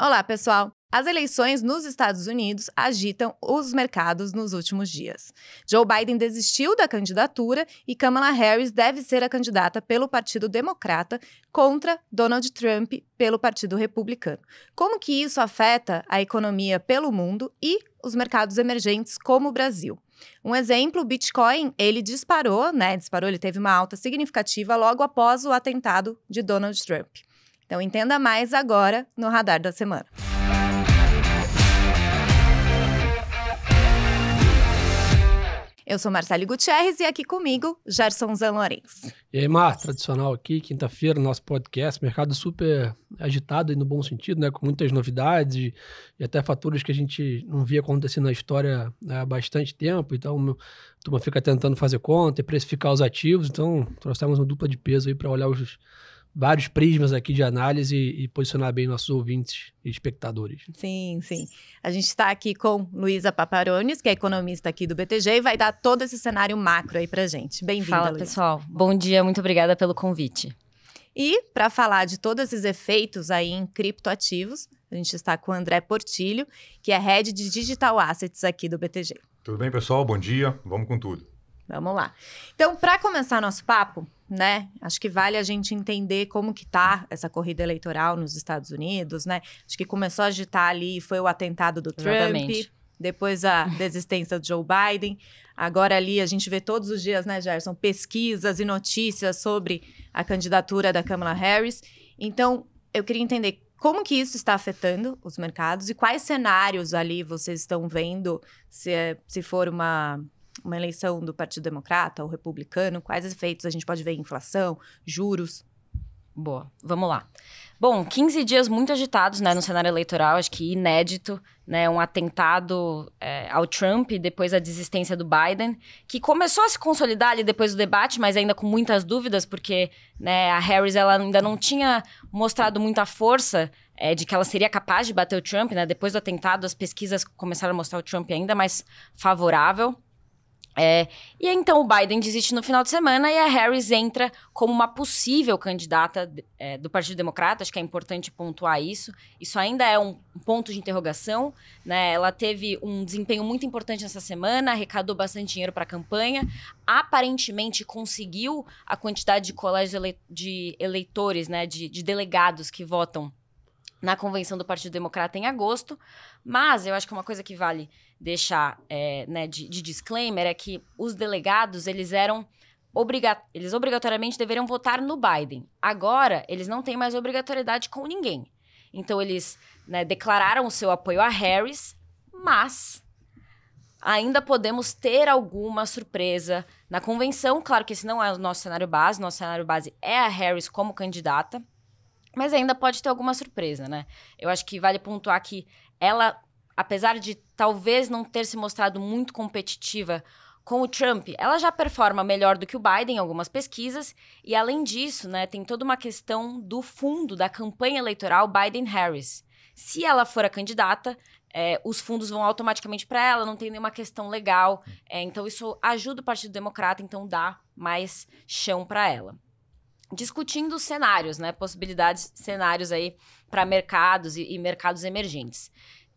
Olá, pessoal! As eleições nos Estados Unidos agitam os mercados nos últimos dias. Joe Biden desistiu da candidatura e Kamala Harris deve ser a candidata pelo Partido Democrata contra Donald Trump pelo Partido Republicano. Como que isso afeta a economia pelo mundo e os mercados emergentes como o Brasil? Um exemplo, o Bitcoin, ele disparou, né? Disparou, ele teve uma alta significativa logo após o atentado de Donald Trump. Então entenda mais agora no Radar da Semana. Eu sou Marcelo Gutierrez e aqui comigo, Gerson Zanlorenz. E aí, Mar, tradicional aqui, quinta-feira, nosso podcast, mercado super agitado e no bom sentido, né? Com muitas novidades e, até faturas que a gente não via acontecer na história né, há bastante tempo. Então, a turma fica tentando fazer conta e precificar os ativos. Então, trouxemos uma dupla de peso aí para olhar os vários prismas aqui de análise e posicionar bem nossos ouvintes e espectadores. Sim, sim. A gente está aqui com Luísa Paparones, que é economista aqui do BTG, e vai dar todo esse cenário macro aí para gente. Bem-vinda, Fala, pessoal. Bom dia, muito obrigada pelo convite. E para falar de todos esses efeitos aí em criptoativos, a gente está com o André Portilho, que é Head de Digital Assets aqui do BTG. Tudo bem, pessoal? Bom dia. Vamos com tudo. Vamos lá. Então, para começar nosso papo, né? Acho que vale a gente entender como que tá essa corrida eleitoral nos Estados Unidos, né? Acho que começou a agitar ali, foi o atentado do Trump, depois a desistência do Joe Biden. Agora ali a gente vê todos os dias, né, Gerson, pesquisas e notícias sobre a candidatura da Kamala Harris. Então, eu queria entender como que isso está afetando os mercados e quais cenários ali vocês estão vendo se, é, se for uma uma eleição do Partido Democrata ou Republicano? Quais efeitos a gente pode ver inflação, juros? Boa, vamos lá. Bom, 15 dias muito agitados né, no cenário eleitoral, acho que inédito, né, um atentado é, ao Trump e depois a desistência do Biden, que começou a se consolidar ali depois do debate, mas ainda com muitas dúvidas, porque né, a Harris ela ainda não tinha mostrado muita força é, de que ela seria capaz de bater o Trump. Né, depois do atentado, as pesquisas começaram a mostrar o Trump ainda mais favorável. É, e então o Biden desiste no final de semana e a Harris entra como uma possível candidata é, do Partido Democrata. Acho que é importante pontuar isso. Isso ainda é um ponto de interrogação. Né? Ela teve um desempenho muito importante nessa semana, arrecadou bastante dinheiro para a campanha, aparentemente conseguiu a quantidade de colégios ele de eleitores, né? de, de delegados que votam na convenção do Partido Democrata em agosto. Mas eu acho que uma coisa que vale deixar é, né, de, de disclaimer é que os delegados, eles eram Obriga eles obrigatoriamente deveriam votar no Biden. Agora, eles não têm mais obrigatoriedade com ninguém. Então, eles né, declararam o seu apoio a Harris, mas ainda podemos ter alguma surpresa na convenção. Claro que esse não é o nosso cenário base, nosso cenário base é a Harris como candidata, mas ainda pode ter alguma surpresa, né? Eu acho que vale pontuar que ela, apesar de talvez não ter se mostrado muito competitiva com o Trump, ela já performa melhor do que o Biden em algumas pesquisas, e além disso, né, tem toda uma questão do fundo da campanha eleitoral Biden-Harris. Se ela for a candidata, é, os fundos vão automaticamente para ela, não tem nenhuma questão legal. É, então, isso ajuda o Partido Democrata, então dá mais chão para ela. Discutindo cenários, né? Possibilidades, cenários aí para mercados e, e mercados emergentes.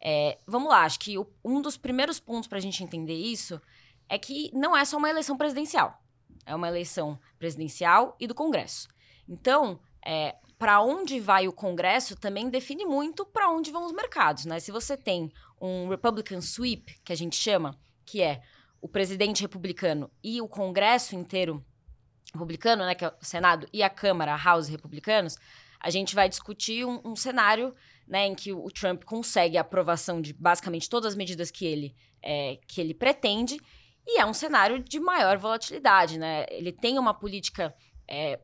É, vamos lá, acho que o, um dos primeiros pontos para a gente entender isso é que não é só uma eleição presidencial. É uma eleição presidencial e do Congresso. Então, é, para onde vai o Congresso também define muito para onde vão os mercados, né? Se você tem um Republican sweep, que a gente chama, que é o presidente republicano e o Congresso inteiro republicano, né, que é o Senado e a Câmara, a House republicanos, a gente vai discutir um, um cenário né, em que o Trump consegue a aprovação de basicamente todas as medidas que ele, é, que ele pretende, e é um cenário de maior volatilidade. Né? Ele tem uma política é,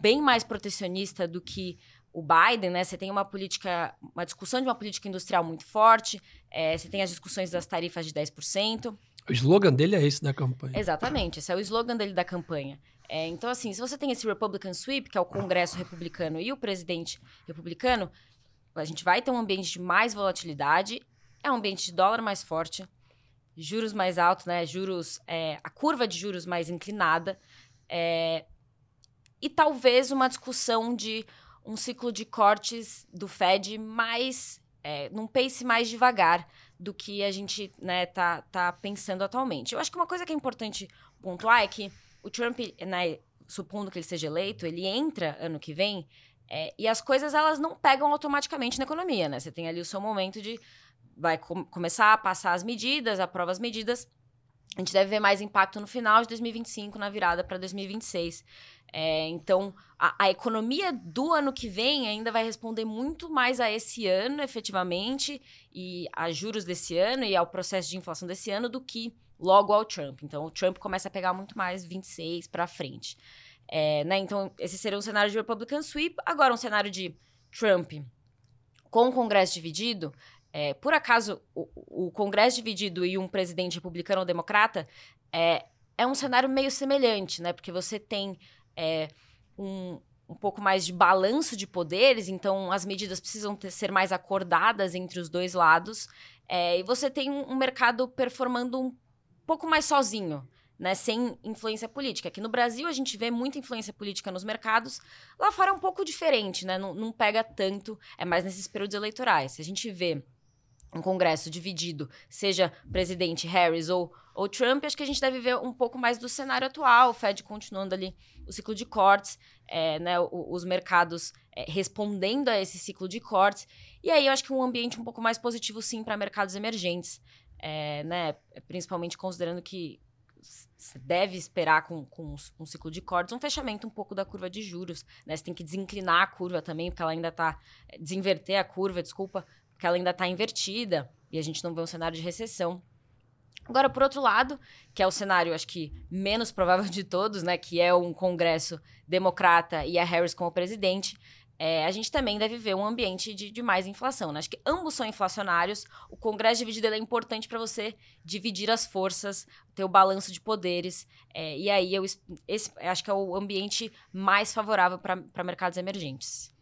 bem mais protecionista do que o Biden, né? Você tem uma política, uma discussão de uma política industrial muito forte, é, você tem as discussões das tarifas de 10%. O slogan dele é esse da campanha. Exatamente, esse é o slogan dele da campanha. É, então, assim, se você tem esse Republican Sweep, que é o Congresso republicano e o presidente republicano, a gente vai ter um ambiente de mais volatilidade, é um ambiente de dólar mais forte, juros mais altos, né? Juros, é, a curva de juros mais inclinada. É, e talvez uma discussão de um ciclo de cortes do Fed mais é, num pace mais devagar do que a gente né, tá, tá pensando atualmente. Eu acho que uma coisa que é importante pontuar é que o Trump, né, supondo que ele seja eleito, ele entra ano que vem é, e as coisas, elas não pegam automaticamente na economia, né? Você tem ali o seu momento de... Vai com começar a passar as medidas, aprova as medidas. A gente deve ver mais impacto no final de 2025, na virada para 2026. É, então, a, a, economia do ano que vem ainda vai responder muito mais a esse ano, efetivamente, e a juros desse ano e ao processo de inflação desse ano do que logo ao Trump. Então, o Trump começa a pegar muito mais 26 para frente. É, né? Então, esse seria um cenário de Republican sweep. Agora, um cenário de Trump com o Congresso dividido. É, por acaso, o, o, Congresso dividido e um presidente republicano ou democrata é, é um cenário meio semelhante, né? Porque você tem é, um, um pouco mais de balanço de poderes, então as medidas precisam ter, ser mais acordadas entre os dois lados. É, e você tem um, um mercado performando um pouco mais sozinho, né, sem influência política. Aqui no Brasil a gente vê muita influência política nos mercados, lá fora é um pouco diferente, né? Não, não pega tanto, é mais nesses períodos eleitorais. Se a gente vê um Congresso dividido, seja presidente Harris ou, ou Trump, acho que a gente deve ver um pouco mais do cenário atual, o Fed continuando ali o ciclo de cortes, é, né, os mercados é, respondendo a esse ciclo de cortes. E aí eu acho que um ambiente um pouco mais positivo, sim, para mercados emergentes, é, né, principalmente considerando que você deve esperar com, com, um ciclo de cortes, um fechamento um pouco da curva de juros, né? Você tem que desinclinar a curva também, porque ela ainda está... Eh, desinverter a curva, desculpa, porque ela ainda está invertida e a gente não vê um cenário de recessão. Agora, por outro lado, que é o cenário, acho que menos provável de todos, né? Que é um Congresso democrata e a Harris como presidente é, a gente também deve ver um ambiente de, de mais inflação. Né? Acho que ambos são inflacionários. O Congresso dividido é importante para você dividir as forças, ter o balanço de poderes. É, e aí eu esse, acho que é o ambiente mais favorável para mercados emergentes.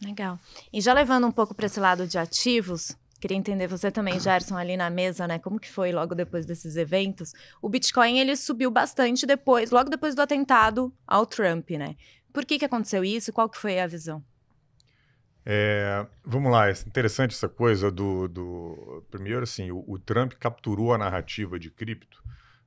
Legal. E já levando um pouco para esse lado de ativos, Queria entender você também, Gerson, ali na mesa, né? Como que foi logo depois desses eventos? O Bitcoin ele subiu bastante depois, logo depois do atentado ao Trump, né? Por que que aconteceu isso? Qual que foi a visão? É, vamos lá, é interessante essa coisa do. do primeiro, assim, o, o Trump capturou a narrativa de cripto.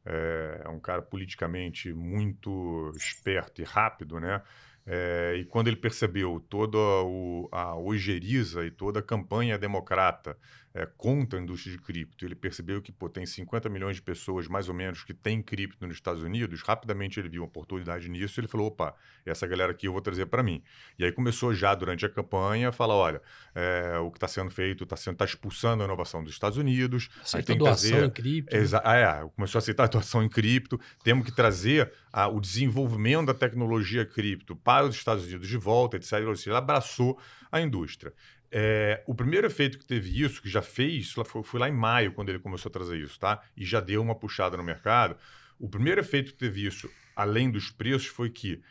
É, é, um cara politicamente muito esperto e rápido, né? É, e quando ele percebeu toda o, a ojeriza e toda a campanha democrata é, contra a indústria de cripto, ele percebeu que pô, tem 50 milhões de pessoas, mais ou menos, que tem cripto nos Estados Unidos, rapidamente ele viu uma oportunidade nisso e ele falou, opa, essa galera aqui eu vou trazer para mim. E aí começou já durante a campanha a falar, olha, é, o que está sendo feito está tá expulsando a inovação dos Estados Unidos. Aceita tem que trazer... em cripto. Exa... Ah, é, começou a aceitar a atuação em cripto, temos que trazer a, o desenvolvimento da tecnologia cripto para os Estados Unidos de volta, etc. ele abraçou a indústria. É, o primeiro efeito que teve isso, que já fez, foi, lá em maio quando ele começou a trazer isso, tá? E já deu uma puxada no mercado. O primeiro efeito que teve isso, além dos preços, foi que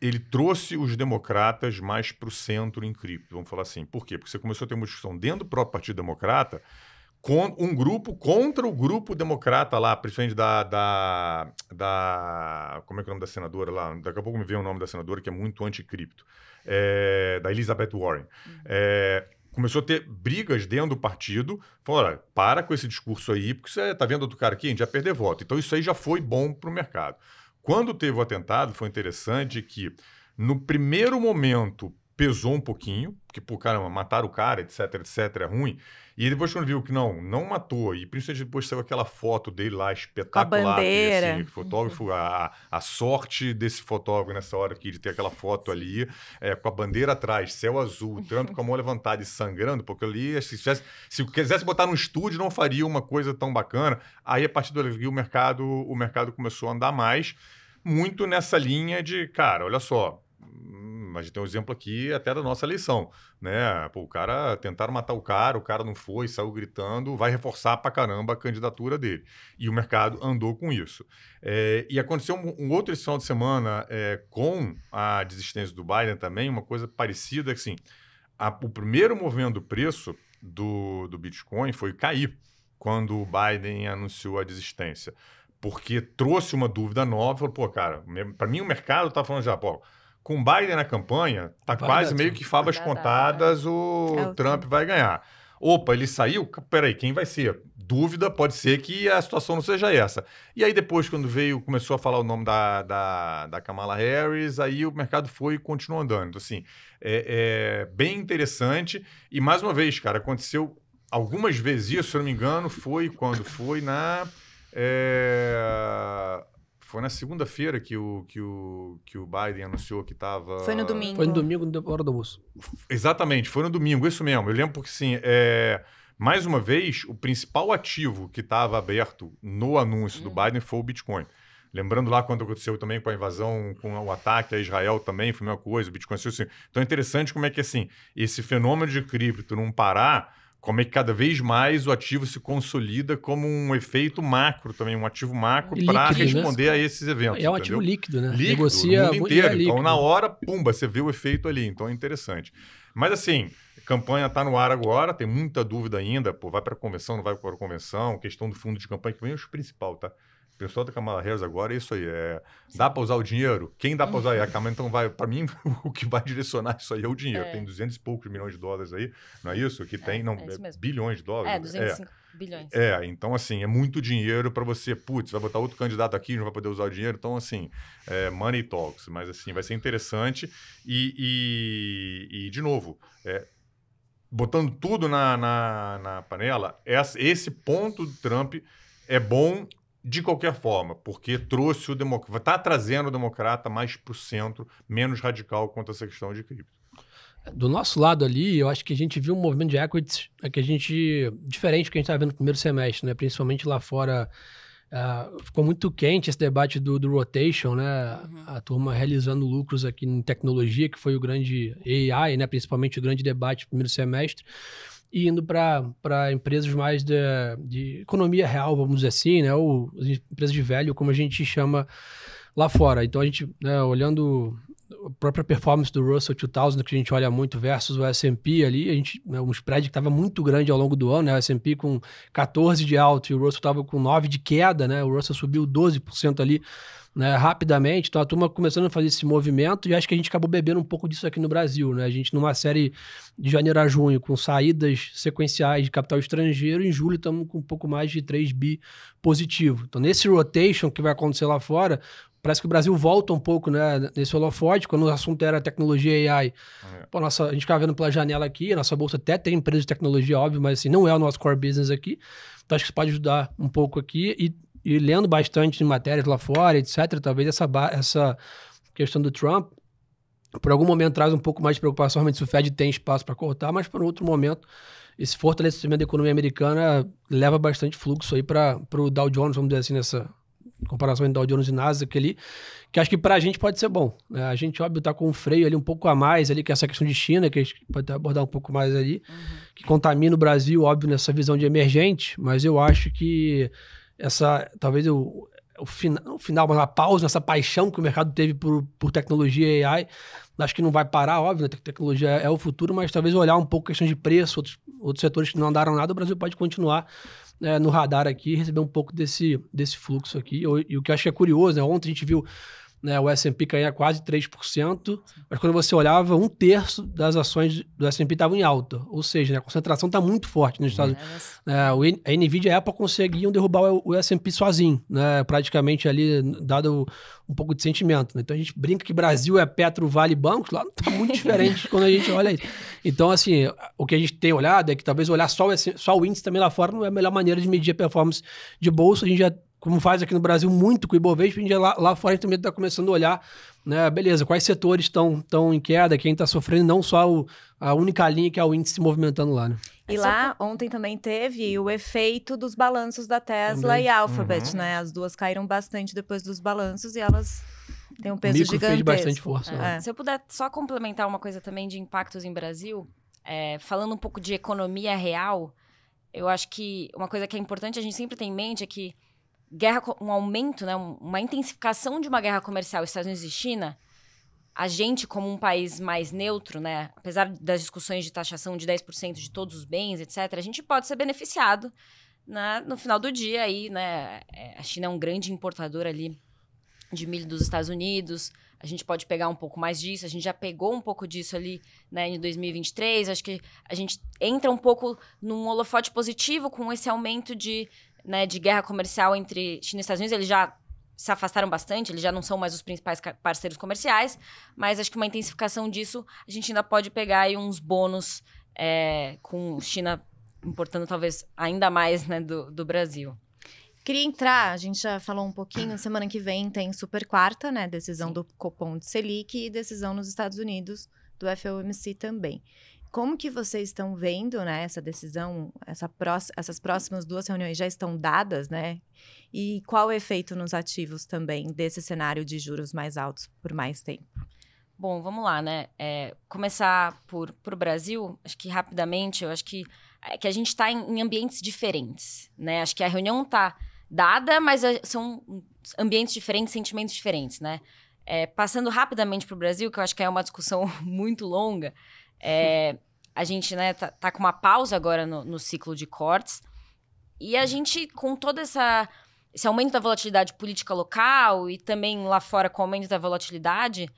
ele trouxe os democratas mais para o centro em cripto. Vamos falar assim. Por quê? Porque você começou a ter uma discussão dentro do próprio Partido Democrata com um grupo contra o grupo democrata lá, principalmente da, da, da. Como é que é o nome da senadora lá? Daqui a pouco me vem o nome da senadora, que é muito anticripto. cripto é, da Elizabeth Warren. Uhum. É, começou a ter brigas dentro do partido. Falou, para com esse discurso aí, porque você está vendo outro cara aqui, a gente perder voto. Então isso aí já foi bom para o mercado. Quando teve o atentado, foi interessante que, no primeiro momento pesou um pouquinho, porque, pô, caramba, mataram o cara, etc, etc, é ruim. E depois quando viu que não, não matou, e principalmente depois saiu aquela foto dele lá espetacular. Com a bandeira. Esse fotógrafo, a, a sorte desse fotógrafo nessa hora aqui, de ter aquela foto ali, é, com a bandeira atrás, céu azul, tanto com a mão levantada e sangrando, porque ali, se, tivesse, se quisesse botar no estúdio, não faria uma coisa tão bacana. Aí, a partir dali, o mercado, o mercado começou a andar mais, muito nessa linha de, cara, olha só, mas tem um exemplo aqui até da nossa eleição, né? Pô, o cara tentaram matar o cara, o cara não foi, saiu gritando, vai reforçar pra caramba a candidatura dele. E o mercado andou com isso. É, e aconteceu um, um, outro esse final de semana é, com a desistência do Biden também, uma coisa parecida, assim, a, o primeiro movimento do preço do, do Bitcoin foi cair quando o Biden anunciou a desistência. Porque trouxe uma dúvida nova, falou, pô, cara, para mim o mercado tá falando já, pô, com Biden na campanha, tá quase é meio que favas contadas, né? o é Trump vai ganhar. Opa, ele saiu? Peraí, quem vai ser? Dúvida, pode ser que a situação não seja essa. E aí, depois, quando veio, começou a falar o nome da, da, da Kamala Harris, aí o mercado foi e continuou andando. Assim, é, é bem interessante. E mais uma vez, cara, aconteceu algumas vezes isso, se eu não me engano, foi quando foi na. É, foi na segunda-feira que o, que, o, que o Biden anunciou que estava. Foi no domingo. Foi no domingo, na hora do almoço. Exatamente, foi no domingo, isso mesmo. Eu lembro porque, assim, é... mais uma vez, o principal ativo que estava aberto no anúncio hum. do Biden foi o Bitcoin. Lembrando lá quando aconteceu também com a invasão, com o ataque a Israel também, foi uma coisa, o Bitcoin. Assim. Então é interessante como é que, assim, esse fenômeno de cripto não parar como é que cada vez mais o ativo se consolida como um efeito macro também, um ativo macro para né? responder né? a esses eventos. É um entendeu? ativo líquido, né? Líquido, Negocia no mundo é inteiro. então, na hora, pumba, você vê o efeito ali. Então, é interessante. Mas, assim, campanha está no ar agora, tem muita dúvida ainda. Pô, vai para a convenção, não vai para a convenção. Questão do fundo de campanha, que vem é o principal, tá? O pessoal da Kamala Harris agora é isso aí. É, dá para usar o dinheiro? Quem dá para usar? A Kamala, então, vai. Para mim, o que vai direcionar isso aí é o dinheiro. É. Tem 200 e poucos milhões de dólares aí, não é isso? Que é, tem, é, não, bilhões de dólares. É, 205 bilhões. É, é, então, assim, é muito dinheiro para você. Putz, vai botar outro candidato aqui, não vai poder usar o dinheiro. Então, assim, é, money talks. Mas, assim, vai ser interessante. E, e, e de novo, botando tudo na, na, na panela, esse ponto do Trump é bom de qualquer forma, porque trouxe o democrata, está trazendo o democrata mais para o centro, menos radical quanto a essa questão de cripto. Do nosso lado ali, eu acho que a gente viu um movimento de equities né, que a gente diferente do que a gente estava vendo no primeiro semestre, né? Principalmente lá fora, uh, ficou muito quente esse debate do, do rotation, né? Uhum. A turma realizando lucros aqui em tecnologia, que foi o grande AI, né? Principalmente o grande debate no primeiro semestre e indo para empresas mais de, de economia real, vamos dizer assim, né? Ou empresas de velho, como a gente chama lá fora. Então, a gente, né, olhando a própria performance do Russell 2000, que a gente olha muito, versus o S&P ali, a gente, né, um spread que estava muito grande ao longo do ano, né, o S&P com 14 de alto e o Russell estava com 9 de queda, né, o Russell subiu 12% ali né, rapidamente. Então a turma começando a fazer esse movimento e acho que a gente acabou bebendo um pouco disso aqui no Brasil, né? A gente numa série de janeiro a junho com saídas sequenciais de capital estrangeiro, em julho estamos com um pouco mais de 3 bi positivo. Então nesse rotation que vai acontecer lá fora, parece que o Brasil volta um pouco né, nesse holofote, quando o assunto era tecnologia e AI. É. Pô, nossa, a gente ficava vendo pela janela aqui, a nossa bolsa até tem empresa de tecnologia, óbvio, mas assim, não é o nosso core business aqui. Então acho que isso pode ajudar um pouco aqui. E e lendo bastante matérias lá fora, etc., talvez essa, essa questão do Trump, por algum momento, traz um pouco mais de preocupação, realmente se o Fed tem espaço para cortar, mas por outro momento, esse fortalecimento da economia americana leva bastante fluxo aí para o Dow Jones, vamos dizer assim, nessa comparação entre Dow Jones e Nasdaq ali, que acho que para a gente pode ser bom. Né? A gente, óbvio, está com um freio ali um pouco a mais ali, que é essa questão de China, que a gente pode abordar um pouco mais ali, uhum. que contamina o Brasil, óbvio, nessa visão de emergente, mas eu acho que essa talvez o, o, fina, o final, mas a pausa, essa paixão que o mercado teve por, por tecnologia e AI. Acho que não vai parar, óbvio, né? tecnologia é, é o futuro, mas talvez olhar um pouco questão de preço, outros, outros setores que não andaram nada, o Brasil pode continuar é, no radar aqui, receber um pouco desse, desse fluxo aqui. E, e o que eu acho que é curioso, né? Ontem a gente viu né, o S&P caía quase 3%, mas quando você olhava, um terço das ações do S&P estavam em alta. Ou seja, né, a concentração está muito forte nos Estados é, Unidos. É, a NVIDIA e a Apple conseguiam derrubar o, S&P sozinho, né, praticamente ali, dado um pouco de sentimento. Né? Então a gente brinca que Brasil é Petro, Vale, Bancos, lá está muito diferente quando a gente olha isso. Então, assim, o que a gente tem olhado é que talvez olhar só o, só o índice também lá fora não é a melhor maneira de medir a performance de bolsa. A gente já como faz aqui no Brasil muito com o Ibovespa, lá, lá fora a gente também está começando a olhar, né, beleza, quais setores estão tão em queda, quem está sofrendo, não só o, a única linha que é o índice se movimentando lá, né? E lá, é ontem também teve o efeito dos balanços da Tesla também. e Alphabet, uhum. né? As duas caíram bastante depois dos balanços e elas têm um peso Micro gigantesco. Fez bastante força. Né? É. Né? Se eu puder só complementar uma coisa também de impactos em Brasil, é, falando um pouco de economia real, eu acho que uma coisa que é importante a gente sempre tem em mente é que guerra, um aumento, né, uma intensificação de uma guerra comercial Estados Unidos e China, a gente, como um país mais neutro, né, apesar das discussões de taxação de 10% de todos os bens, etc., a gente pode ser beneficiado né, no final do dia. Aí, né, é, a China é um grande importador ali de milho dos Estados Unidos, a gente pode pegar um pouco mais disso, a gente já pegou um pouco disso ali né, em 2023, acho que a gente entra um pouco num holofote positivo com esse aumento de né, de guerra comercial entre China e Estados Unidos, eles já se afastaram bastante, eles já não são mais os principais parceiros comerciais, mas acho que uma intensificação disso, a gente ainda pode pegar aí uns bônus é, com China importando talvez ainda mais né, do, do Brasil. Queria entrar, a gente já falou um pouquinho, semana que vem tem super quarta, né? Decisão Sim. do Copom de Selic e decisão nos Estados Unidos do FOMC também. Como que vocês estão vendo, né, essa decisão, essa próxima, essas próximas duas reuniões já estão dadas, né? E qual o efeito nos ativos também desse cenário de juros mais altos por mais tempo? Bom, vamos lá, né? É, começar por, por Brasil, acho que rapidamente, eu acho que é que a gente está em, em, ambientes diferentes, né? Acho que a reunião está dada, mas são ambientes diferentes, sentimentos diferentes, né? É, passando rapidamente para o Brasil, que eu acho que é uma discussão muito longa, é, a gente né, tá, tá, com uma pausa agora no, no ciclo de cortes. E a gente, com toda essa esse aumento da volatilidade política local e também lá fora com o aumento da volatilidade,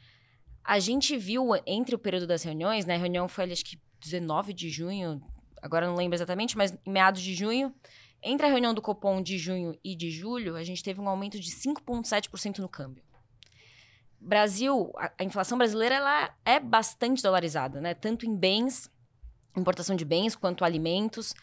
a gente viu entre o período das reuniões, né? A reunião foi, acho que 19 de junho, agora não lembro exatamente, mas em meados de junho, entre a reunião do Copom de junho e de julho, a gente teve um aumento de 5,7% no câmbio. Brasil, a, inflação brasileira ela é bastante dolarizada, né? Tanto em bens, importação de bens, quanto alimentos.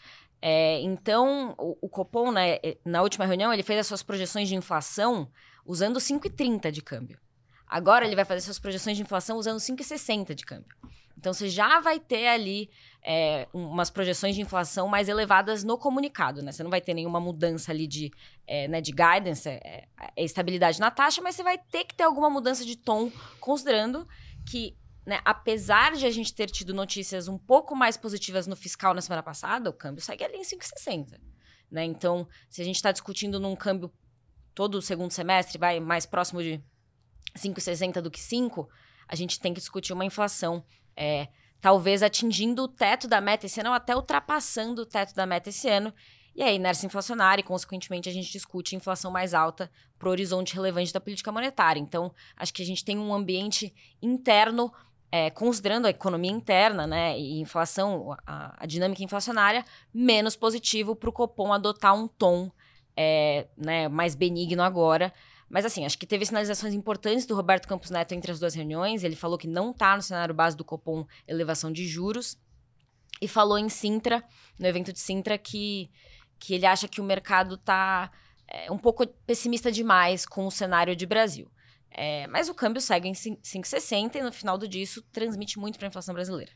É, então, o, o Copom, né, é, na última reunião, ele fez as suas projeções de inflação usando 5,30 de câmbio. Agora ele vai fazer suas projeções de inflação usando 5,60 de câmbio. Então você já vai ter ali é, umas projeções de inflação mais elevadas no comunicado, né? Você não vai ter nenhuma mudança ali de, é, né, de guidance, é, é, é, estabilidade na taxa, mas você vai ter que ter alguma mudança de tom, considerando que, né, apesar de a gente ter tido notícias um pouco mais positivas no fiscal na semana passada, o câmbio segue ali em 5,60. Né? Então, se a gente está discutindo num câmbio todo o segundo semestre, vai mais próximo de 5,60 do que 5, a gente tem que discutir uma inflação é, talvez atingindo o teto da meta esse ano ou até ultrapassando o teto da meta esse ano. E aí, inércia inflacionária, e consequentemente a gente discute inflação mais alta para o horizonte relevante da política monetária. Então, acho que a gente tem um ambiente interno, é, considerando a economia interna né, e inflação, a, a dinâmica inflacionária, menos positivo para o Copom adotar um tom é, né, mais benigno agora. Mas assim, acho que teve sinalizações importantes do Roberto Campos Neto entre as duas reuniões. Ele falou que não está no cenário base do Copom elevação de juros. E falou em Sintra, no evento de Sintra, que, que ele acha que o mercado está é, um pouco pessimista demais com o cenário de Brasil. É, mas o câmbio segue em 5,60 e no final do dia isso transmite muito para a inflação brasileira.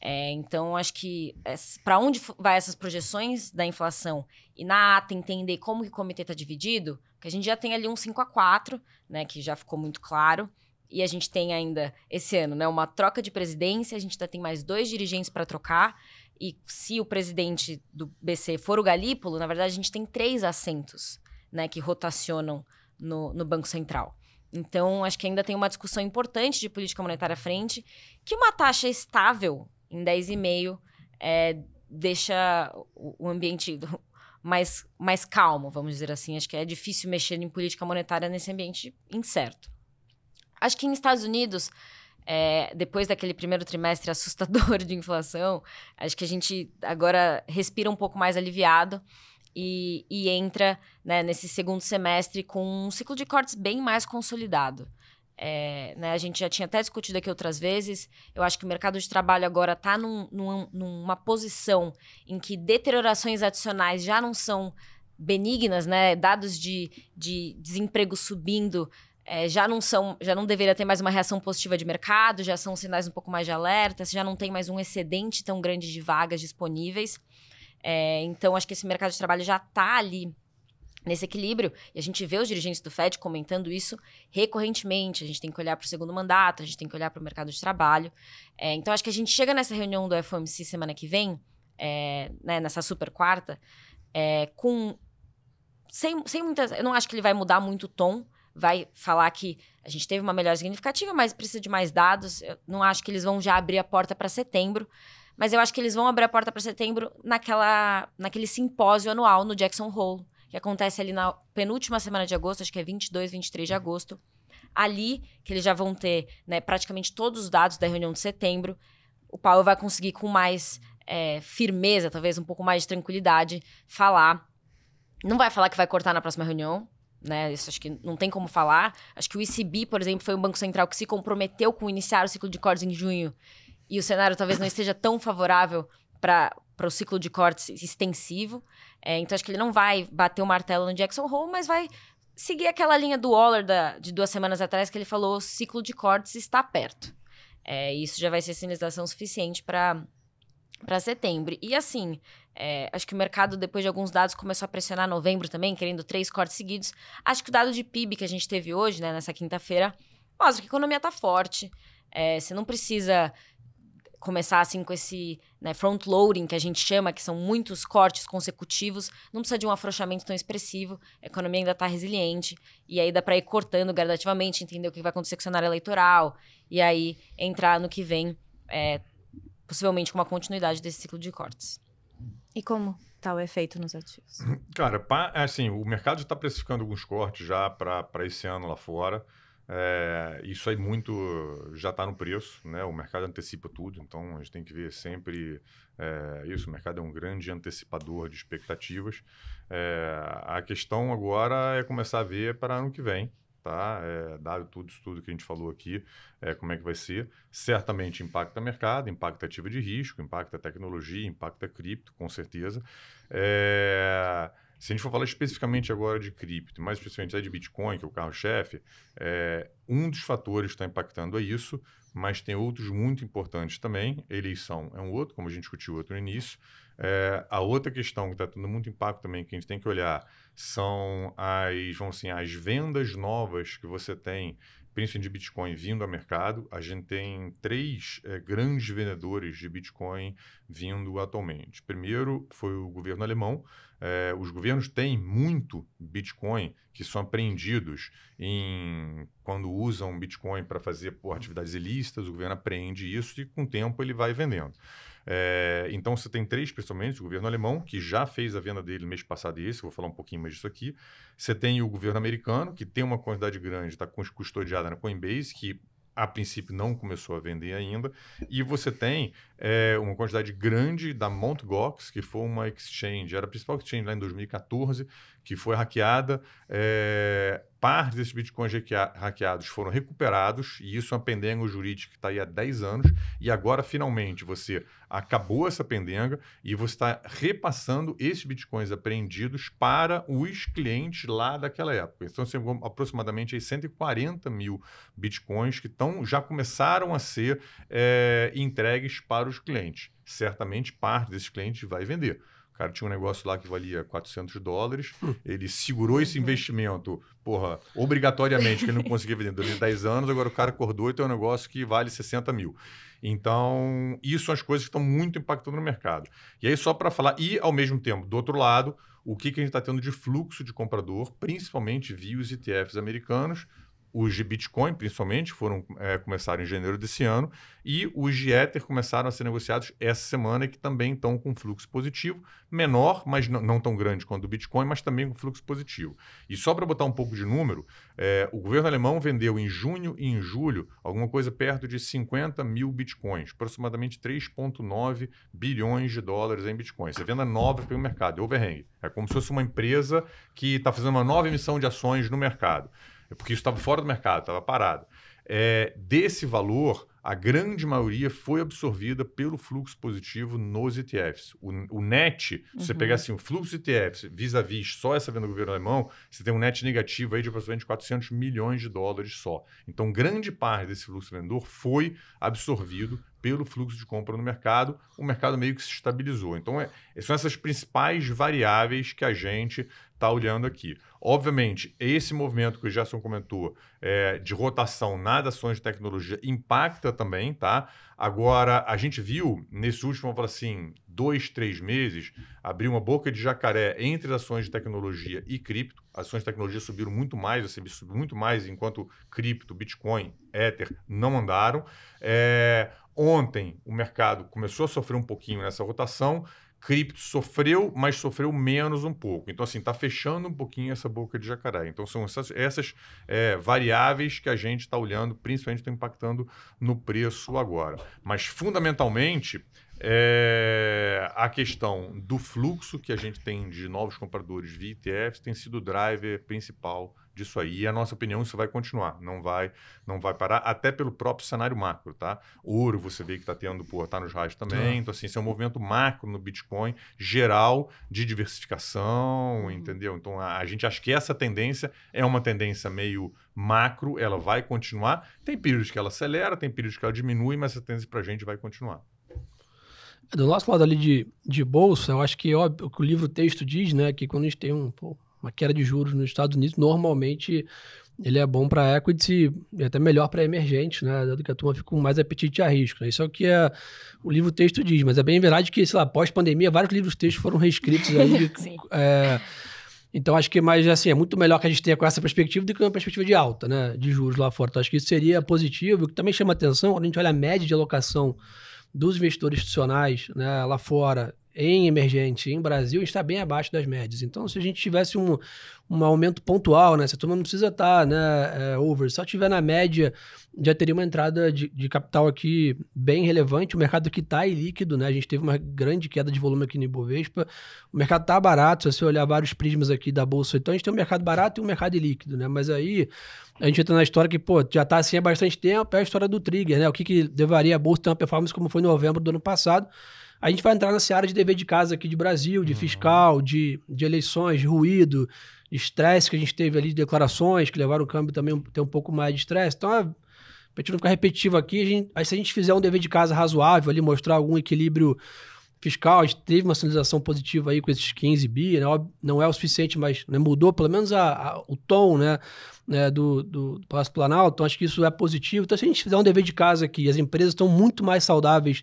É, então, acho que é, para onde vai essas projeções da inflação e na ata entender como que o comitê está dividido, que a gente já tem ali um 5 a 4, né, que já ficou muito claro. E a gente tem ainda esse ano, né, uma troca de presidência, a gente ainda tem mais dois dirigentes para trocar. E se o presidente do BC for o Galípolo, na verdade a gente tem três assentos, né, que rotacionam no, no Banco Central. Então, acho que ainda tem uma discussão importante de política monetária à frente, que uma taxa estável em 10,5 é, deixa o ambiente mais, mais calmo, vamos dizer assim. Acho que é difícil mexer em política monetária nesse ambiente incerto. Acho que nos Estados Unidos, é, depois daquele primeiro trimestre assustador de inflação, acho que a gente agora respira um pouco mais aliviado e, e entra né, nesse segundo semestre com um ciclo de cortes bem mais consolidado. É, né, a gente já tinha até discutido aqui outras vezes. Eu acho que o mercado de trabalho agora está num, num, numa posição em que deteriorações adicionais já não são benignas, né? Dados de, de desemprego subindo é, já não são, já não deveria ter mais uma reação positiva de mercado, já são sinais um pouco mais de alerta, já não tem mais um excedente tão grande de vagas disponíveis. É, então, acho que esse mercado de trabalho já está ali nesse equilíbrio. E a gente vê os dirigentes do FED comentando isso recorrentemente. A gente tem que olhar para o segundo mandato, a gente tem que olhar para o mercado de trabalho. É, então, acho que a gente chega nessa reunião do FOMC semana que vem, é, né, nessa super quarta, é, com. Sem, sem muitas. Eu não acho que ele vai mudar muito o tom. Vai falar que a gente teve uma melhora significativa, mas precisa de mais dados. Eu não acho que eles vão já abrir a porta para setembro. Mas eu acho que eles vão abrir a porta para setembro naquela, naquele simpósio anual no Jackson Hole, que acontece ali na penúltima semana de agosto, acho que é 22, 23 de agosto. Ali, que eles já vão ter né, praticamente todos os dados da reunião de setembro, o Paulo vai conseguir com mais é, firmeza, talvez um pouco mais de tranquilidade, falar. Não vai falar que vai cortar na próxima reunião, né? Isso acho que não tem como falar. Acho que o ECB, por exemplo, foi um banco central que se comprometeu com iniciar o ciclo de cortes em junho e o cenário talvez não esteja tão favorável para o ciclo de cortes extensivo. É, então, acho que ele não vai bater o martelo no Jackson Hole, mas vai seguir aquela linha do Waller da, de duas semanas atrás, que ele falou o ciclo de cortes está perto. É, isso já vai ser sinalização suficiente para para setembro. E assim, é, acho que o mercado, depois de alguns dados, começou a pressionar novembro também, querendo três cortes seguidos. Acho que o dado de PIB que a gente teve hoje, né, nessa quinta-feira, mostra que a economia está forte. É, você não precisa começar assim com esse né, front loading que a gente chama, que são muitos cortes consecutivos, não precisa de um afrouxamento tão expressivo, a economia ainda está resiliente, e aí dá para ir cortando gradativamente, entender o que vai acontecer com o cenário eleitoral, e aí entrar no que vem, é, possivelmente com uma continuidade desse ciclo de cortes. E como está o efeito nos ativos? Cara, assim, o mercado já está precificando alguns cortes já para esse ano lá fora. É, isso aí muito já está no preço, né? O mercado antecipa tudo, então a gente tem que ver sempre é, isso. O mercado é um grande antecipador de expectativas. É, a questão agora é começar a ver para ano que vem, tá? É, dado tudo isso tudo que a gente falou aqui, é, como é que vai ser? Certamente impacta mercado, impacta ativo de risco, impacta tecnologia, impacta cripto, com certeza. É... Se a gente for falar especificamente agora de cripto, mais especificamente de Bitcoin, que é o carro-chefe, é, um dos fatores que está impactando é isso, mas tem outros muito importantes também. Eleição é um outro, como a gente discutiu outro no início. É, a outra questão que está tendo muito impacto também, que a gente tem que olhar, são as, vão assim, as vendas novas que você tem pensem de Bitcoin vindo a mercado, a gente tem três é, grandes vendedores de Bitcoin vindo atualmente. Primeiro foi o governo alemão. É, os governos têm muito Bitcoin que são apreendidos em quando usam Bitcoin para fazer por, atividades ilícitas. O governo apreende isso e com o tempo ele vai vendendo. É, então, você tem três, principalmente, o governo alemão, que já fez a venda dele mês passado e esse, vou falar um pouquinho mais disso aqui. Você tem o governo americano, que tem uma quantidade grande, está custodiada na Coinbase, que a princípio não começou a vender ainda. E você tem é, uma quantidade grande da Mt. Gox, que foi uma exchange, era a principal exchange lá em 2014, que foi hackeada. É, eh, parte desses bitcoins hackeados foram recuperados, e isso é uma pendenga jurídica que está aí há 10 anos, e agora finalmente você acabou essa pendenga e você está repassando esses bitcoins apreendidos para os clientes lá daquela época. Então, são aproximadamente aí 140 mil bitcoins que tão, já começaram a ser é, entregues para os clientes. Certamente parte desses clientes vai vender cara tinha um negócio lá que valia 400 dólares, hum. ele segurou esse uhum. investimento, porra, obrigatoriamente, que ele não conseguia vender durante 10 anos, agora o cara acordou e tem um negócio que vale 60 mil. Então, isso são as coisas que estão muito impactando no mercado. E aí, só para falar, e ao mesmo tempo, do outro lado, o que, que a gente está tendo de fluxo de comprador, principalmente via os ETFs americanos, os de Bitcoin, principalmente, foram é, começaram em janeiro desse ano, e os de Ether começaram a ser negociados essa semana, que também estão com fluxo positivo, menor, mas não tão grande quanto o Bitcoin, mas também com fluxo positivo. E só para botar um pouco de número, é, o governo alemão vendeu em junho e em julho alguma coisa perto de 50 mil Bitcoins, aproximadamente 3,9 bilhões de dólares em Bitcoins. Isso é venda nova pelo mercado, é overhang. É como se fosse uma empresa que está fazendo uma nova emissão de ações no mercado. É porque isso estava fora do mercado, estava parado. É, desse valor, a grande maioria foi absorvida pelo fluxo positivo nos ETFs. O, o net, uhum. se você uhum. pegar assim, o fluxo ETFs vis-à-vis -vis só essa venda do governo alemão, você tem um net negativo aí de aproximadamente 400 milhões de dólares só. Então, grande parte desse fluxo vendedor foi absorvido pelo fluxo de compra no mercado, o mercado meio que se estabilizou. Então, é, são essas principais variáveis que a gente está olhando aqui. Obviamente, esse movimento que o Gerson comentou é, de rotação nas ações de tecnologia impacta também, tá? Agora, a gente viu nesse último, vamos falar assim, dois, três meses, abrir uma boca de jacaré entre ações de tecnologia e cripto. Ações de tecnologia subiram muito mais, a subiu muito mais, enquanto cripto, Bitcoin, Ether não andaram. É, Ontem o mercado começou a sofrer um pouquinho nessa rotação, cripto sofreu, mas sofreu menos um pouco. Então, assim, está fechando um pouquinho essa boca de jacaré. Então, são essas, essas é, variáveis que a gente está olhando, principalmente estão tá impactando no preço agora. Mas, fundamentalmente, é, a questão do fluxo que a gente tem de novos compradores via ETFs tem sido o driver principal disso aí. E a nossa opinião, isso vai continuar, não vai, não vai parar, até pelo próprio cenário macro, tá? Ouro, você vê que está tendo, pô, tá nos raios também. Tá. Então, assim, isso é um movimento macro no Bitcoin, geral, de diversificação, uhum. entendeu? Então, a, a gente acha que essa tendência é uma tendência meio macro, ela vai continuar. Tem períodos que ela acelera, tem períodos que ela diminui, mas essa tendência para a gente vai continuar. Do nosso lado ali de, de bolsa, eu acho que óbvio, o que o livro texto diz, né, que quando a gente tem um, pô, uma queda de juros nos Estados Unidos, normalmente ele é bom para equity e até melhor para emergente, né? Dado que a turma fica com mais apetite a risco. Né? Isso é o que é, o livro texto diz, mas é bem verdade que, sei lá, pós-pandemia, vários livros textos foram reescritos aí. é, então, acho que mais assim, é muito melhor que a gente tenha com essa perspectiva do que uma perspectiva de alta, né? De juros lá fora. Então, acho que isso seria positivo. O que também chama atenção, quando a gente olha a média de alocação dos investidores institucionais né, lá fora em emergente em Brasil está bem abaixo das médias. Então, se a gente tivesse um, um aumento pontual, né? Essa turma não precisa estar tá, né, é, over. só tiver na média, já teria uma entrada de, de capital aqui bem relevante. O mercado que está líquido, né? A gente teve uma grande queda de volume aqui no Ibovespa. O mercado está barato, se você olhar vários prismas aqui da Bolsa. Então, a gente tem um mercado barato e um mercado líquido, né? Mas aí a gente entra na história que, pô, já está assim há bastante tempo, é a história do trigger, né? O que, que levaria a Bolsa a ter uma performance como foi em novembro do ano passado. A gente vai entrar nessa área de dever de casa aqui de Brasil, de hum. fiscal, de, de eleições, de ruído, de estresse que a gente teve ali, de declarações que levaram o câmbio também a ter um pouco mais de estresse. Então, é, pra gente não ficar repetitivo aqui, a gente, aí se a gente fizer um dever de casa razoável ali, mostrar algum equilíbrio fiscal, a gente teve uma sinalização positiva aí com esses 15 bi, né? não é o suficiente, mas né, mudou pelo menos a, a, o tom né, né do, do, do Palácio Planalto, então acho que isso é positivo. Então, se a gente fizer um dever de casa aqui, as empresas estão muito mais saudáveis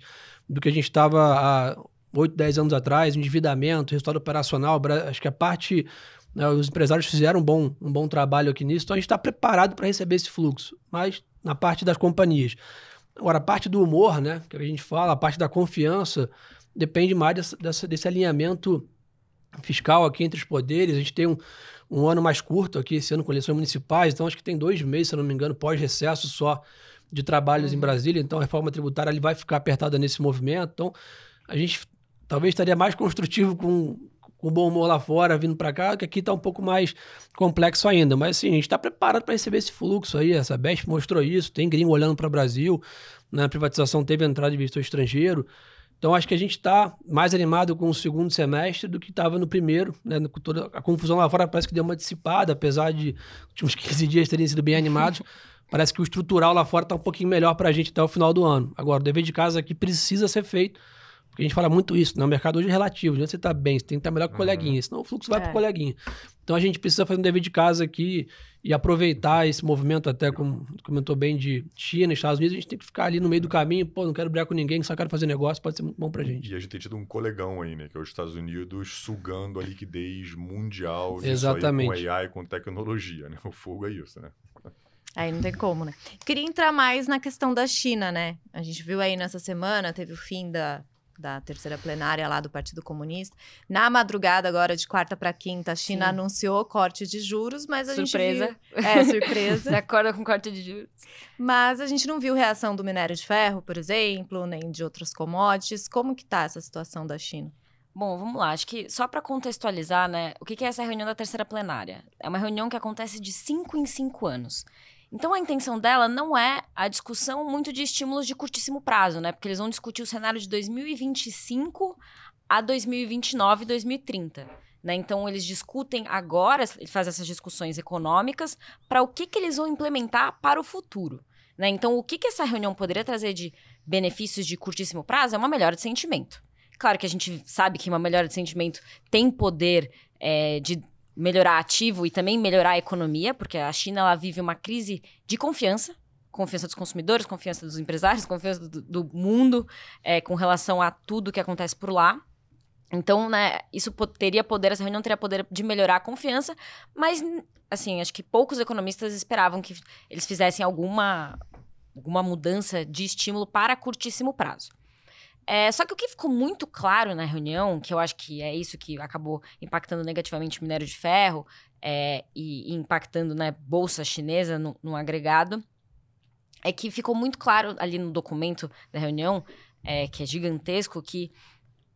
do que a gente estava há 8, 10 anos atrás, endividamento, resultado operacional, acho que a parte né, os empresários fizeram um bom, um bom trabalho aqui nisso, então a gente está preparado para receber esse fluxo, mas na parte das companhias. Agora, a parte do humor, né, que a gente fala, a parte da confiança, depende mais dessa, dessa, desse alinhamento fiscal aqui entre os poderes. A gente tem um, um ano mais curto aqui, esse ano com eleições municipais, então acho que tem dois meses, se não me engano, pós-recesso só de trabalhos uhum. em Brasília, então a reforma tributária ele vai ficar apertada nesse movimento. Então, a gente talvez estaria mais construtivo com, com bom humor lá fora, vindo para cá, que aqui está um pouco mais complexo ainda. Mas assim, a gente está preparado para receber esse fluxo aí. Essa BESP mostrou isso, tem gringo olhando para o Brasil, na né? privatização teve entrada de investidor estrangeiro. Então, acho que a gente está mais animado com o segundo semestre do que estava no primeiro. Né? Toda a confusão lá fora parece que deu uma dissipada, apesar de últimos 15 dias terem sido bem animados. Parece que o estrutural lá fora está um pouquinho melhor para a gente até o final do ano. Agora, o dever de casa aqui precisa ser feito, porque a gente fala muito isso, né? O mercado hoje é relativo, você está bem, você tem que estar melhor que o uhum. coleguinha, senão o fluxo vai é. para o coleguinha. Então, a gente precisa fazer um dever de casa aqui e aproveitar esse movimento, até como comentou bem, de China, Estados Unidos, a gente tem que ficar ali no meio do caminho, pô, não quero brigar com ninguém, só quero fazer negócio, pode ser muito bom a gente. E a gente tem tido um colegão aí, né, que é os Estados Unidos sugando a liquidez mundial. Exatamente. Aí, com AI, com tecnologia, né? O fogo é isso, né? Aí não tem como, né? Queria entrar mais na questão da China, né? A gente viu aí nessa semana, teve o fim da, da terceira plenária lá do Partido Comunista. Na madrugada agora, de quarta para quinta, a China Sim. anunciou corte de juros, mas a surpresa. gente... Surpresa. É, surpresa. Você acorda com corte de juros. Mas a gente não viu reação do minério de ferro, por exemplo, nem de outras commodities. Como que tá essa situação da China? Bom, vamos lá. Acho que só para contextualizar, né? O que é essa reunião da terceira plenária? É uma reunião que acontece de cinco em cinco anos. Então a intenção dela não é a discussão muito de estímulos de curtíssimo prazo, né? Porque eles vão discutir o cenário de 2025 a 2029, 2030. Né? Então eles discutem agora, eles fazem essas discussões econômicas para o que, que eles vão implementar para o futuro. Né? Então, o que, que essa reunião poderia trazer de benefícios de curtíssimo prazo é uma melhora de sentimento. Claro que a gente sabe que uma melhora de sentimento tem poder é, de melhorar ativo e também melhorar a economia, porque a China ela vive uma crise de confiança, confiança dos consumidores, confiança dos empresários, confiança do, do mundo é, com relação a tudo que acontece por lá. Então, né, isso teria poder, essa reunião teria poder de melhorar a confiança, mas, assim, acho que poucos economistas esperavam que eles fizessem alguma, alguma mudança de estímulo para curtíssimo prazo. É, só que o que ficou muito claro na reunião, que eu acho que é isso que acabou impactando negativamente o minério de ferro é, e, impactando né, bolsa chinesa no, no, agregado, é que ficou muito claro ali no documento da reunião, é, que é gigantesco, que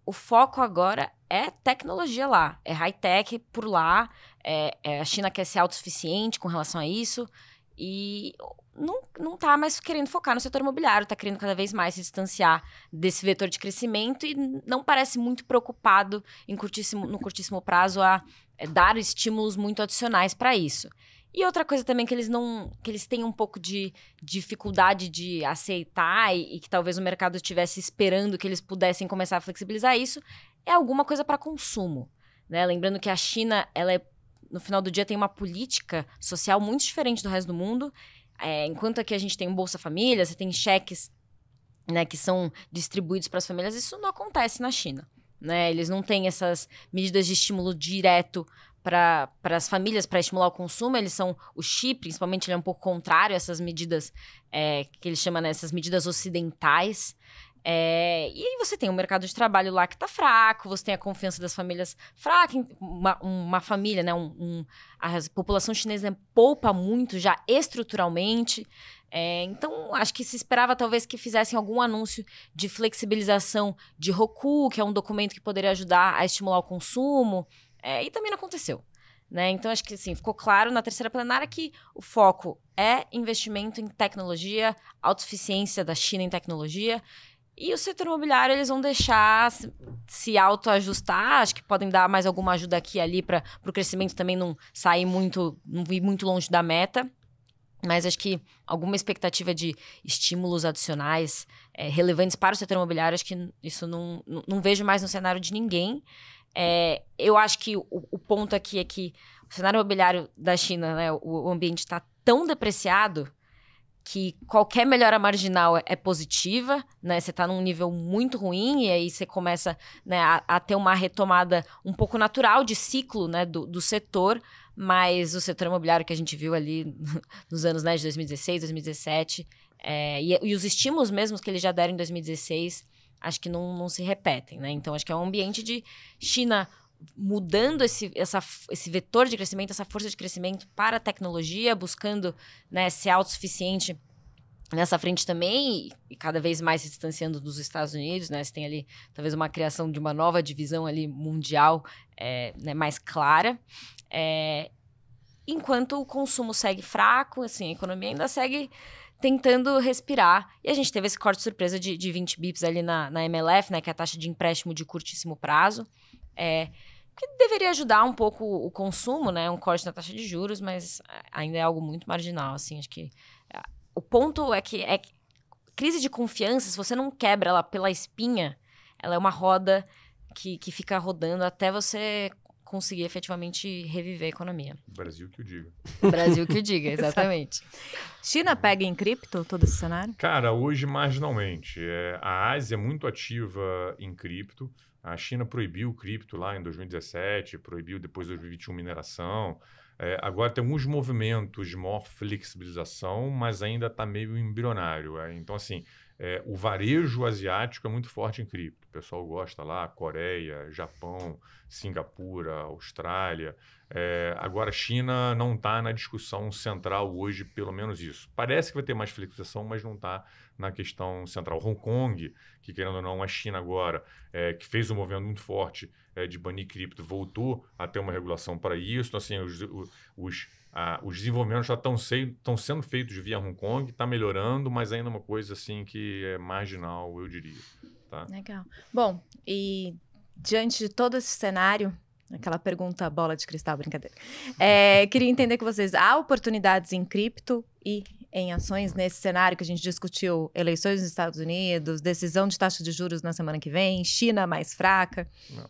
o foco agora é tecnologia lá, é high-tech por lá, é, é, a China quer ser autossuficiente com relação a isso. E não, não tá mais querendo focar no setor imobiliário, está querendo cada vez mais se distanciar desse vetor de crescimento e não parece muito preocupado em curtíssimo, no curtíssimo prazo a eh, dar estímulos muito adicionais para isso. E outra coisa também que eles não. que eles têm um pouco de dificuldade de aceitar e, e que talvez o mercado estivesse esperando que eles pudessem começar a flexibilizar isso, é alguma coisa para consumo. Né? Lembrando que a China ela é no final do dia, tem uma política social muito diferente do resto do mundo. É, enquanto aqui a gente tem Bolsa Família, você tem cheques né, que são distribuídos para as famílias, isso não acontece na China. Né? Eles não têm essas medidas de estímulo direto para as famílias, para estimular o consumo. Eles são o Xi, principalmente, ele é um pouco contrário a essas medidas é, que ele chama né, essas medidas ocidentais. É, e aí você tem o um mercado de trabalho lá que está fraco, você tem a confiança das famílias fraca, uma, uma família, né? Um, um, a população chinesa poupa muito já estruturalmente. É, então, acho que se esperava talvez que fizessem algum anúncio de flexibilização de Roku, que é um documento que poderia ajudar a estimular o consumo, é, e também não aconteceu. Né? Então, acho que assim, ficou claro na terceira plenária que o foco é investimento em tecnologia, autossuficiência da China em tecnologia e o setor imobiliário, eles vão deixar se autoajustar, acho que podem dar mais alguma ajuda aqui e ali para o crescimento também não sair muito, não ir muito longe da meta. Mas acho que alguma expectativa de estímulos adicionais é, relevantes para o setor imobiliário, acho que isso não, não, não vejo mais no cenário de ninguém. É, eu acho que o, o, ponto aqui é que o cenário imobiliário da China, né, o, o ambiente está tão depreciado que qualquer melhora marginal é positiva, né? Você está num nível muito ruim e aí você começa né, a, a, ter uma retomada um pouco natural de ciclo né, do, do setor, mas o setor imobiliário que a gente viu ali nos anos né, de 2016, 2017, é, e, e, os estímulos mesmos que eles já deram em 2016, acho que não, não se repetem, né? Então, acho que é um ambiente de China mudando esse, essa, esse vetor de crescimento, essa força de crescimento para a tecnologia, buscando né, ser autossuficiente nessa frente também, e cada vez mais se distanciando dos Estados Unidos, né? Você tem ali talvez uma criação de uma nova divisão ali mundial é, né, mais clara. É, enquanto o consumo segue fraco, assim, a economia ainda segue tentando respirar. E a gente teve esse corte surpresa de, de 20 bips ali na, na MLF, né? Que é a taxa de empréstimo de curtíssimo prazo. É, que deveria ajudar um pouco o consumo, né? Um corte na taxa de juros, mas é, ainda é algo muito marginal, assim. Acho que é, o ponto é que é crise de confiança, se você não quebra ela pela espinha, ela é uma roda que, que fica rodando até você conseguir efetivamente reviver a economia. Brasil que o diga. Brasil que o diga, exatamente. China pega em cripto todo esse cenário? Cara, hoje marginalmente. É, a Ásia é muito ativa em cripto. A China proibiu cripto lá em 2017, proibiu depois de 2021 mineração. É, agora tem alguns movimentos de maior flexibilização, mas ainda está meio embrionário. É? Então, assim, é, o varejo asiático é muito forte em cripto. O pessoal gosta lá, Coreia, Japão, Singapura, Austrália. É, agora, China não está na discussão central hoje, pelo menos isso. Parece que vai ter mais flexibilização, mas não está na questão central. Hong Kong, que querendo ou não a China agora, é, que fez um movimento muito forte é, de banir cripto, voltou a ter uma regulação para isso. Então, assim, os, os, a, os desenvolvimentos já estão sendo feitos via Hong Kong, está melhorando, mas ainda é uma coisa assim que é marginal, eu diria. Tá? Legal. Bom, e diante de todo esse cenário, Aquela pergunta bola de cristal, brincadeira. É, queria entender com vocês, há oportunidades em cripto e em ações nesse cenário que a gente discutiu eleições nos Estados Unidos, decisão de taxa de juros na semana que vem, China mais fraca? Não.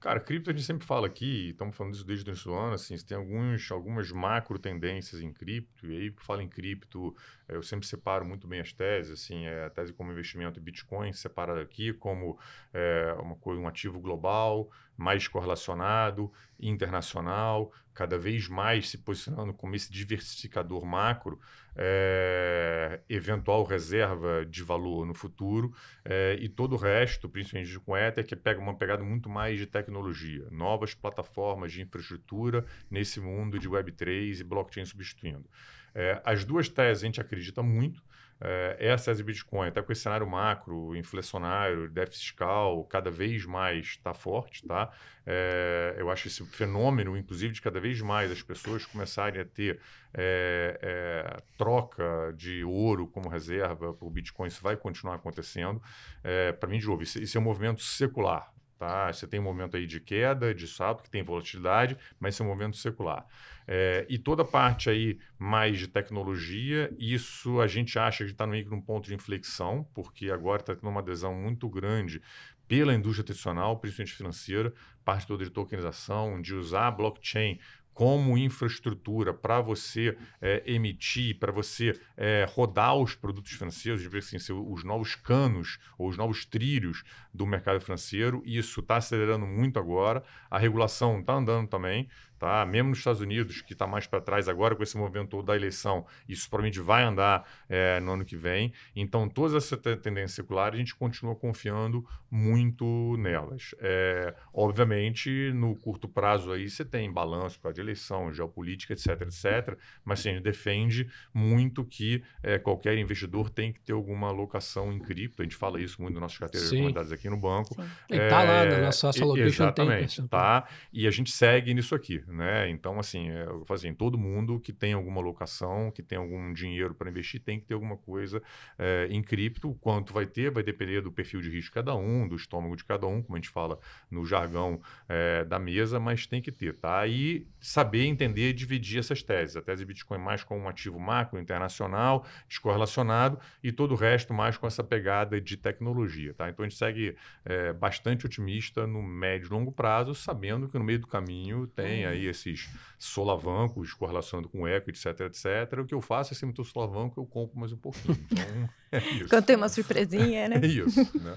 Cara, cripto a gente sempre fala aqui, estamos falando disso desde o início do ano, assim, tem alguns, algumas macro tendências em cripto, e aí, fala em cripto, eu sempre separo muito bem as teses, assim, é, a tese como investimento em Bitcoin, separa aqui como é, uma coisa, um ativo global, mais correlacionado, internacional, cada vez mais se posicionando como esse diversificador macro, é, eventual reserva de valor no futuro, é, e todo o resto, principalmente com Ether, que pega uma pegada muito mais de tecnologia, novas plataformas de infraestrutura nesse mundo de Web3 e blockchain substituindo. É, as duas teses a gente acredita muito, é, é Bitcoin, até tá com esse cenário macro, inflacionário, déficit fiscal, cada vez mais está forte, tá? É, eu acho esse fenômeno, inclusive, de cada vez mais as pessoas começarem a ter é, é, troca de ouro como reserva por Bitcoin, isso vai continuar acontecendo. É, para mim, de novo, isso, isso, é um movimento secular. Tá? Você tem um momento aí de queda, de salto, que tem volatilidade, mas esse é um momento secular. É, e toda a parte aí mais de tecnologia, isso a gente acha que está um ponto de inflexão, porque agora está tendo uma adesão muito grande pela indústria tradicional, principalmente financeira, parte toda de tokenização, de usar blockchain como infraestrutura para você é, emitir, para você é, rodar os produtos de ver assim, os novos canos ou os novos trilhos do mercado financeiro. Isso está acelerando muito agora. A regulação está andando também. Tá? Mesmo nos Estados Unidos, que está mais para trás agora com esse movimento da eleição, isso provavelmente vai andar é, no ano que vem. Então, todas essas tendências seculares, a gente continua confiando muito nelas. É, obviamente, no curto prazo aí você tem balanço por de eleição, geopolítica, etc, etc. Mas sim, defende muito que é, qualquer investidor tem que ter alguma alocação em cripto. A gente fala isso muito nas nossas carteiras recomendadas aqui no banco. Está lá né, na nossa, nossa location. Exatamente, tem, tá? E a gente segue nisso aqui né? Então, assim, é, eu falo assim, todo mundo que tem alguma locação, que tem algum dinheiro para investir, tem que ter alguma coisa é, em cripto. Quanto vai ter vai depender do perfil de risco de cada um, do estômago de cada um, como a gente fala no jargão é, da mesa, mas tem que ter, tá? E saber entender e dividir essas teses. A tese Bitcoin é mais como um ativo macro internacional, descorrelacionado, e todo o resto mais com essa pegada de tecnologia, tá? Então, a gente segue é, bastante otimista no médio e longo prazo, sabendo que no meio do caminho tem aí aí esses solavancos correlacionando com eco, etc, etc. O que eu faço é se solavanco, eu compro mais um pouquinho. Então, é isso. Quando tem uma surpresinha, né? É isso, né?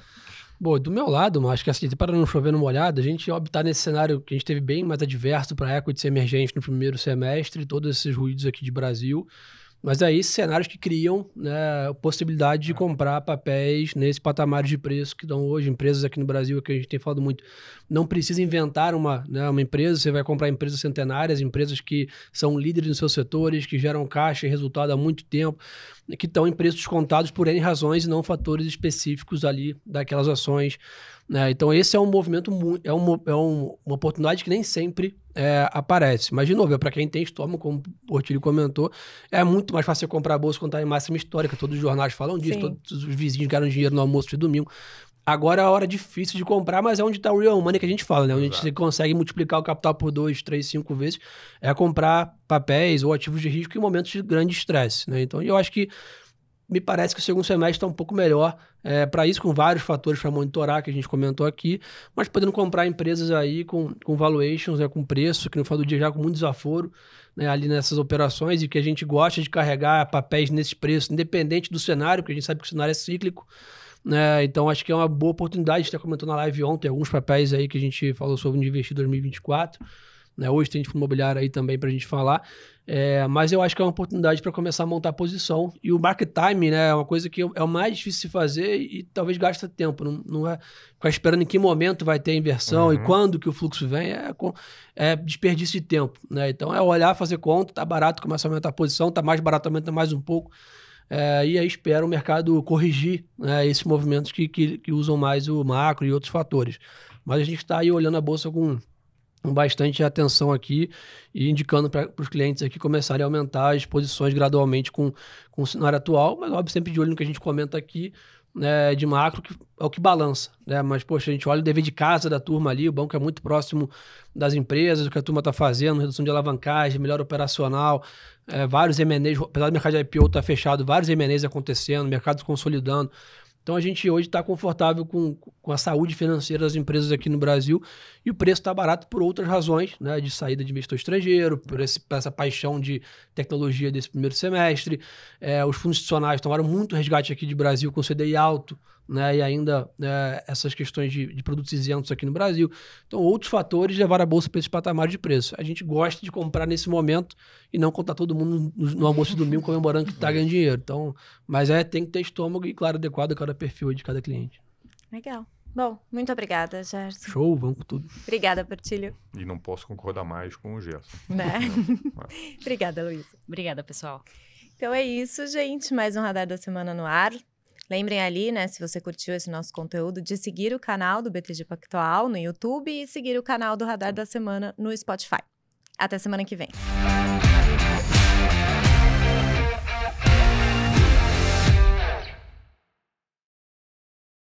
Bom, do meu lado, acho que assim, para não chover no molhado, a gente optar tá nesse cenário que a gente teve bem mais adverso para equities emergentes no primeiro semestre, todos esses ruídos aqui de Brasil. Mas aí, cenários que criam né, a possibilidade de ah. comprar papéis nesse patamar de preço que dão hoje. Empresas aqui no Brasil, que a gente tem falado muito, não precisa inventar uma, né, uma empresa, você vai comprar empresas centenárias, empresas que são líderes nos seus setores, que geram caixa e resultado há muito tempo, que estão em preços contados por N razões e não fatores específicos ali daquelas ações. Né? Então, esse é um movimento, é, uma é um, uma oportunidade que nem sempre é, aparece. Mas, de novo, é para quem tem Storm, como o Portilho comentou, é muito mais fácil você comprar bolsa quando está em máxima histórica. Todos os jornais falam disso, Sim. todos os vizinhos ganham dinheiro no almoço de domingo. Agora é a hora difícil de comprar, mas é onde está o real money que a gente fala, né? Onde Exato. gente consegue multiplicar o capital por dois, três, cinco vezes. É comprar papéis ou ativos de risco em momentos de grande estresse, né? Então, eu acho que me parece que o segundo semestre está um pouco melhor é, para isso, com vários fatores para monitorar que a gente comentou aqui, mas podendo comprar empresas aí com, com valuations, né, com preço, que no final do dia já com muito desaforo né, ali nessas operações e que a gente gosta de carregar papéis nesse preço, independente do cenário, porque a gente sabe que o cenário é cíclico. Né? Então acho que é uma boa oportunidade. A gente até comentou na live ontem alguns papéis aí que a gente falou sobre investir em 2024. Né? Hoje tem fundo imobiliário aí também para a gente falar. É, mas eu acho que é uma oportunidade para começar a montar posição. E o market time né, é uma coisa que é o mais difícil de fazer e, talvez gasta tempo. Não, não é ficar esperando em que momento vai ter a inversão uhum. e quando que o fluxo vem é, é desperdício de tempo. Né? Então é olhar, fazer conta, tá barato, começa a aumentar a posição, tá mais barato, aumenta mais um pouco. É, e aí espera o mercado corrigir né, esses movimentos que, que, que usam mais o macro e outros fatores. Mas a gente está aí olhando a bolsa com bastante atenção aqui e indicando para os clientes aqui começarem a aumentar as posições gradualmente com, com o cenário atual, mas óbvio, sempre de olho no que a gente comenta aqui, né, de macro, que é o que balança, né? Mas, poxa, a gente olha o dever de casa da turma ali, o banco é muito próximo das empresas, o que a turma está fazendo, redução de alavancagem, melhor operacional, é, vários M&As, apesar do mercado de IPO estar tá fechado, vários M&As acontecendo, mercado consolidando, então a gente hoje está confortável com, com a saúde financeira das empresas aqui no Brasil e o preço está barato por outras razões, né? De saída de investidor estrangeiro, por, esse, por essa paixão de tecnologia desse primeiro semestre. É, os fundos institucionais tomaram muito resgate aqui de Brasil com CDI alto né, e ainda é, essas questões de, de, produtos isentos aqui no Brasil. Então, outros fatores levaram a bolsa para esse patamar de preço. A gente gosta de comprar nesse momento e não contar todo mundo no, no almoço de domingo comemorando que está ganhando dinheiro. Então, mas é, tem que ter estômago e, claro, adequado a cada perfil de cada cliente. Legal. Bom, muito obrigada, Gerson. Show, vamos com tudo. Obrigada, Portilho. E não posso concordar mais com o Gerson. Né? obrigada, Luísa. Obrigada, pessoal. Então é isso, gente. Mais um Radar da Semana no ar. Lembrem ali, né, se você curtiu esse nosso conteúdo, de seguir o canal do BTG Pactual no YouTube e seguir o canal do Radar da Semana no Spotify. Até semana que vem.